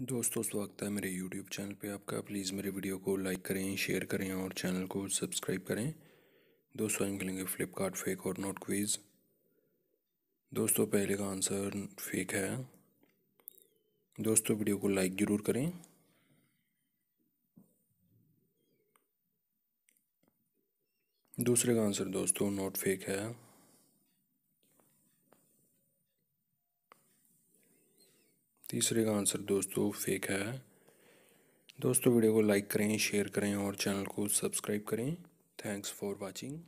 दोस्तों स्वागत है मेरे YouTube चैनल पे आपका प्लीज़ मेरे वीडियो को लाइक करें शेयर करें और चैनल को सब्सक्राइब करें दोस्तों हम खेलेंगे फ्लिपकार्ट फेक और नोट क्वीज़ दोस्तों पहले का आंसर फेक है दोस्तों वीडियो को लाइक ज़रूर करें दूसरे का आंसर दोस्तों नोट फेक है तीसरे का आंसर दोस्तों फेक है दोस्तों वीडियो को लाइक करें शेयर करें और चैनल को सब्सक्राइब करें थैंक्स फॉर वाचिंग